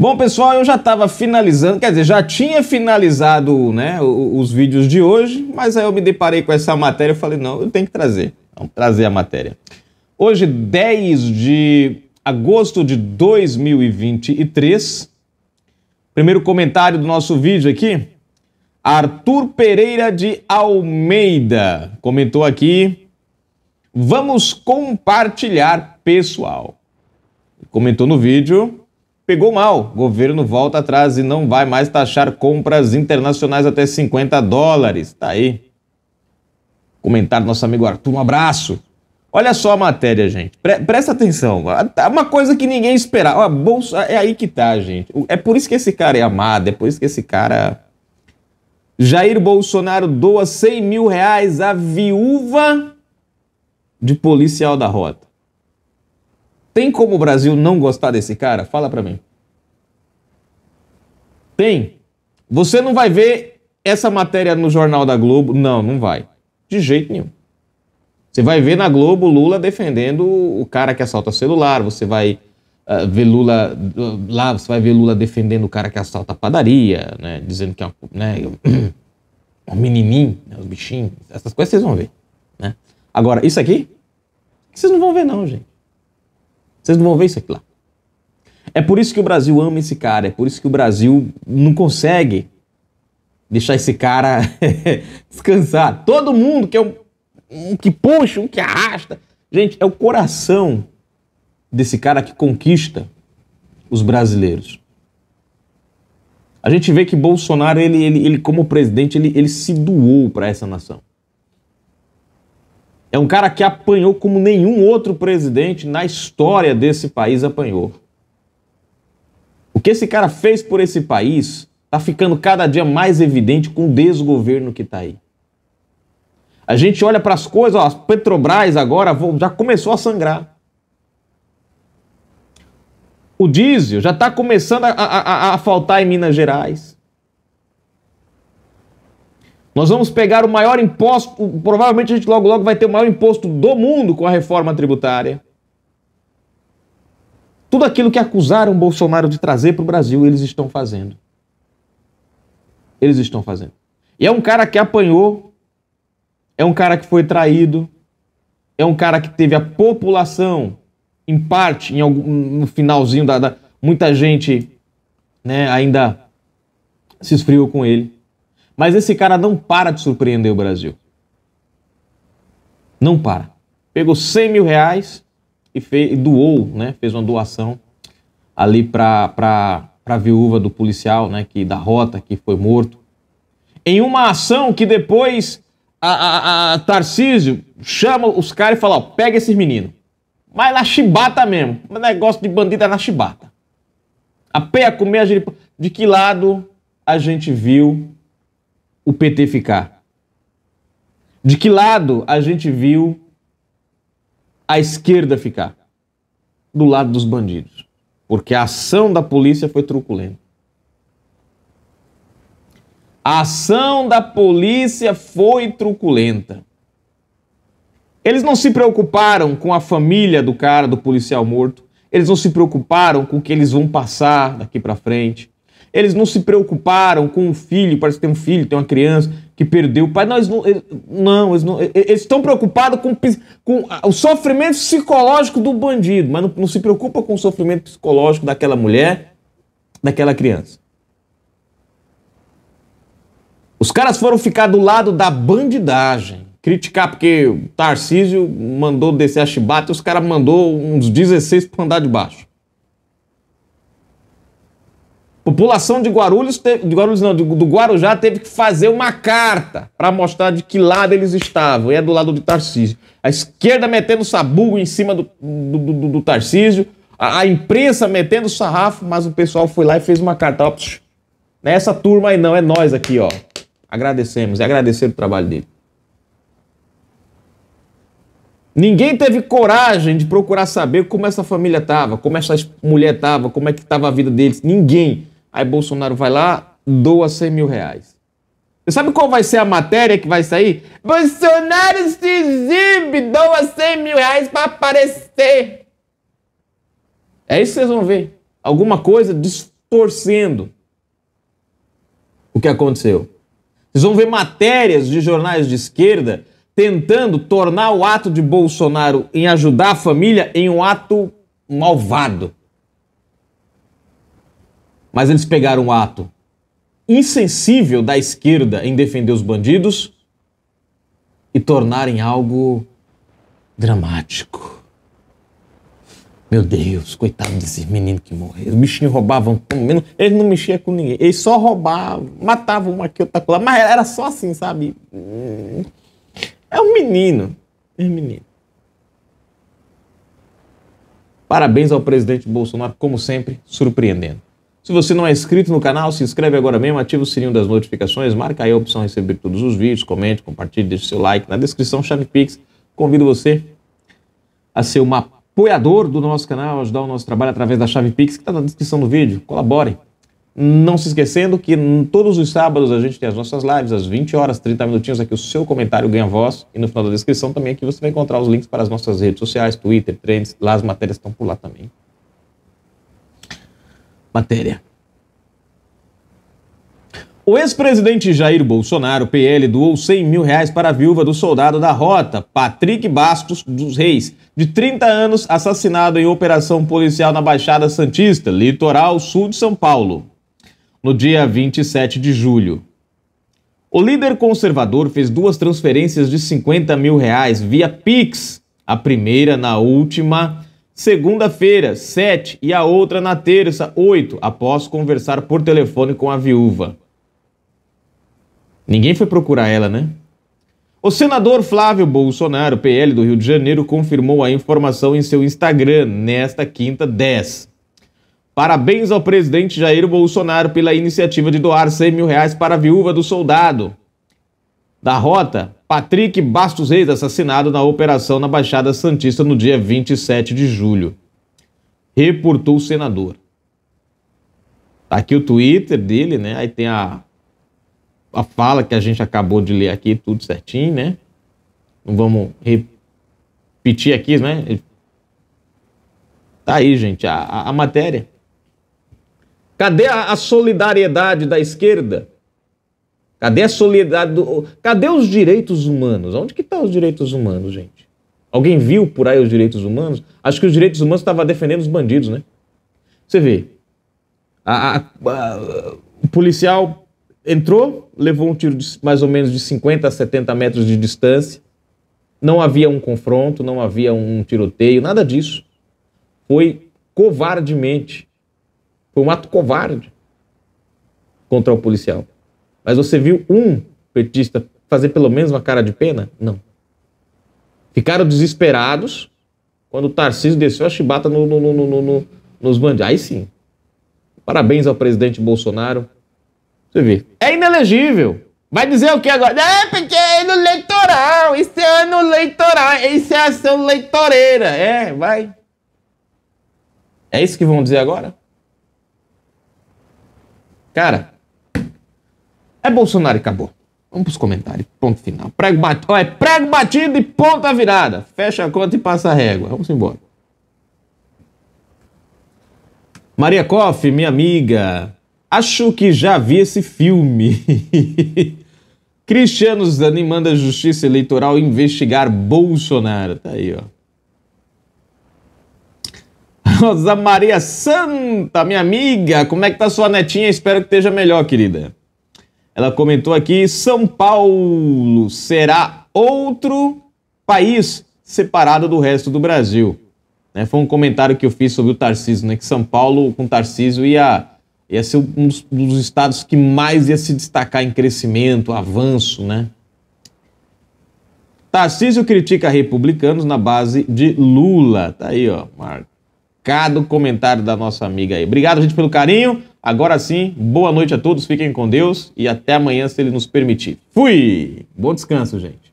Bom, pessoal, eu já estava finalizando, quer dizer, já tinha finalizado né, os vídeos de hoje, mas aí eu me deparei com essa matéria e falei, não, eu tenho que trazer. Vamos trazer a matéria. Hoje, 10 de agosto de 2023, primeiro comentário do nosso vídeo aqui, Arthur Pereira de Almeida comentou aqui, vamos compartilhar, pessoal. Comentou no vídeo, Pegou mal, governo volta atrás e não vai mais taxar compras internacionais até 50 dólares. Tá aí. Comentário do nosso amigo Arthur, um abraço. Olha só a matéria, gente. Pre presta atenção. Uma coisa que ninguém esperava. bolsa é aí que tá, gente. É por isso que esse cara é amado, é por isso que esse cara. Jair Bolsonaro doa 100 mil reais à viúva de policial da rota. Tem como o Brasil não gostar desse cara? Fala para mim. Tem. Você não vai ver essa matéria no Jornal da Globo? Não, não vai. De jeito nenhum. Você vai ver na Globo Lula defendendo o cara que assalta celular, você vai uh, ver Lula uh, lá, você vai ver Lula defendendo o cara que assalta padaria, né, dizendo que é né, um menininho, né, os bichinhos, essas coisas vocês vão ver, né? Agora, isso aqui vocês não vão ver não, gente. Vocês não vão ver isso aqui lá. É por isso que o Brasil ama esse cara, é por isso que o Brasil não consegue deixar esse cara descansar. Todo mundo que é um, que puxa, um que arrasta. Gente, é o coração desse cara que conquista os brasileiros. A gente vê que Bolsonaro, ele, ele, ele como presidente, ele, ele se doou para essa nação. É um cara que apanhou como nenhum outro presidente na história desse país apanhou. O que esse cara fez por esse país está ficando cada dia mais evidente com o desgoverno que está aí. A gente olha para as coisas, ó, as Petrobras agora já começou a sangrar. O diesel já está começando a, a, a faltar em Minas Gerais. Nós vamos pegar o maior imposto, provavelmente a gente logo logo vai ter o maior imposto do mundo com a reforma tributária. Tudo aquilo que acusaram Bolsonaro de trazer para o Brasil, eles estão fazendo. Eles estão fazendo. E é um cara que apanhou, é um cara que foi traído, é um cara que teve a população, em parte, em algum, no finalzinho da, da. Muita gente né, ainda se esfriou com ele. Mas esse cara não para de surpreender o Brasil. Não para. Pegou 100 mil reais e, fez, e doou, né? Fez uma doação ali para a viúva do policial, né? Que da rota que foi morto. Em uma ação que depois a, a, a Tarcísio chama os caras e fala: ó, pega esses meninos. Mas na chibata mesmo. um negócio de bandida na chibata. A pé a comer, a gente... de que lado a gente viu o PT ficar? De que lado a gente viu a esquerda ficar? Do lado dos bandidos. Porque a ação da polícia foi truculenta. A ação da polícia foi truculenta. Eles não se preocuparam com a família do cara, do policial morto. Eles não se preocuparam com o que eles vão passar daqui para frente. Eles não se preocuparam com o filho, parece que tem um filho, tem uma criança que perdeu o pai. Não, eles não, eles, não, eles, não, eles estão preocupados com, com o sofrimento psicológico do bandido, mas não, não se preocupa com o sofrimento psicológico daquela mulher, daquela criança. Os caras foram ficar do lado da bandidagem criticar porque o Tarcísio mandou descer a chibata e os caras mandou uns 16 para andar de baixo. População de Guarulhos, teve, de Guarulhos não, do Guarujá teve que fazer uma carta para mostrar de que lado eles estavam. E é do lado do Tarcísio. A esquerda metendo sabugo em cima do, do, do, do Tarcísio, a, a, imprensa metendo sarrafo, mas o pessoal foi lá e fez uma carta. Ó, nessa turma aí não, é nós aqui, ó. Agradecemos e é agradecer o trabalho dele. Ninguém teve coragem de procurar saber como essa família estava, como essa mulher estava, como é que estava a vida deles. Ninguém. Aí Bolsonaro vai lá, doa 100 mil reais. Você sabe qual vai ser a matéria que vai sair? Bolsonaro se exibe, doa 100 mil reais para aparecer. É isso que vocês vão ver. Alguma coisa distorcendo o que aconteceu. Vocês vão ver matérias de jornais de esquerda tentando tornar o ato de Bolsonaro em ajudar a família em um ato malvado. Mas eles pegaram o ato insensível da esquerda em defender os bandidos e tornarem algo dramático. Meu Deus, coitado desses meninos que morreram. Os bichinhos roubavam pelo menos. Eles não mexiam com ninguém. Eles só roubavam, matavam um aqui, outro lá. Mas era só assim, sabe? Hum. É um menino. É um menino. Parabéns ao presidente Bolsonaro, como sempre, surpreendendo. Se você não é inscrito no canal, se inscreve agora mesmo, ativa o sininho das notificações, marca aí a opção receber todos os vídeos, comente, compartilhe, deixe seu like. Na descrição, chave Pix. Convido você a ser um apoiador do nosso canal, ajudar o nosso trabalho através da chave Pix, que está na descrição do vídeo. Colabore. Não se esquecendo que todos os sábados a gente tem as nossas lives, às 20 horas, 30 minutinhos, aqui o seu comentário ganha voz. E no final da descrição também aqui você vai encontrar os links para as nossas redes sociais, Twitter, Trends, lá as matérias estão por lá também matéria. O ex-presidente Jair Bolsonaro, PL, doou 100 mil reais para a viúva do soldado da rota, Patrick Bastos dos Reis, de 30 anos, assassinado em operação policial na Baixada Santista, litoral sul de São Paulo, no dia 27 de julho. O líder conservador fez duas transferências de 50 mil reais via Pix, a primeira na última segunda-feira, 7, e a outra na terça, 8, após conversar por telefone com a viúva. Ninguém foi procurar ela, né? O senador Flávio Bolsonaro, PL do Rio de Janeiro, confirmou a informação em seu Instagram nesta quinta 10. Parabéns ao presidente Jair Bolsonaro pela iniciativa de doar 100 mil reais para a viúva do soldado da rota Patrick Bastos Reis, assassinado na operação na Baixada Santista no dia 27 de julho. Reportou o senador. Tá aqui o Twitter dele, né? Aí tem a, a fala que a gente acabou de ler aqui, tudo certinho, né? Não vamos repetir aqui, né? Tá aí, gente, a, a, matéria. Cadê a, a solidariedade da esquerda? Cadê a solidariedade? Do... Cadê os direitos humanos? Onde que estão tá os direitos humanos, gente? Alguém viu por aí os direitos humanos? Acho que os direitos humanos estavam defendendo os bandidos, né? Você vê. A, a, a, o policial entrou, levou um tiro de mais ou menos de 50 a 70 metros de distância. Não havia um confronto, não havia um tiroteio, nada disso. Foi covardemente. Foi um ato covarde contra o policial. Mas você viu um petista fazer pelo menos uma cara de pena? Não. Ficaram desesperados quando o Tarcísio desceu a chibata no, no, no, nos bandidos. Aí sim. Parabéns ao presidente Bolsonaro. Você vê. É inelegível. Vai dizer o que agora? É porque é no eleitoral. Isso é ano eleitoral. Isso é ação leitoreira. É, vai. É isso que vão dizer agora? Cara, é Bolsonaro e acabou. Vamos para os comentários. Ponto final. Prego, é prego batido e ponta virada. Fecha a conta e passa a régua. Vamos embora. Maria Koff, minha amiga. Acho que já vi esse filme. Cristiano Zanin manda a Justiça Eleitoral investigar Bolsonaro. Tá aí, ó. Rosa Maria Santa, minha amiga, como é que tá sua netinha? Espero que esteja melhor, querida. Ela comentou aqui: São Paulo será outro país separado do resto do Brasil. Né? Foi um comentário que eu fiz sobre o Tarcísio, né? que São Paulo, com Tarcísio, ia, ia ser um dos estados que mais ia se destacar em crescimento, avanço. Né? Tarcísio critica republicanos na base de Lula. Tá aí, ó, marcado comentário da nossa amiga aí. Obrigado, gente, pelo carinho. Agora sim, boa noite a todos, fiquem com Deus e até amanhã, se Ele nos permitir. Fui! Bom descanso, gente.